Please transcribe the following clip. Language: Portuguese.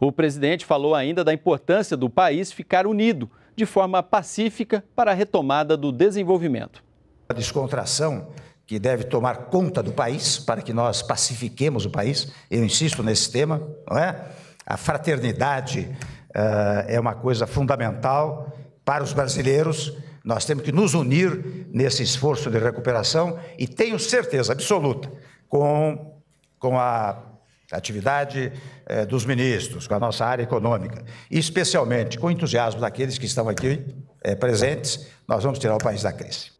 O presidente falou ainda da importância do país ficar unido de forma pacífica para a retomada do desenvolvimento. A descontração que deve tomar conta do país para que nós pacifiquemos o país, eu insisto nesse tema, não é? A fraternidade uh, é uma coisa fundamental para os brasileiros. Nós temos que nos unir nesse esforço de recuperação e tenho certeza absoluta com, com a atividade eh, dos ministros, com a nossa área econômica, e especialmente com o entusiasmo daqueles que estão aqui eh, presentes, nós vamos tirar o país da crise.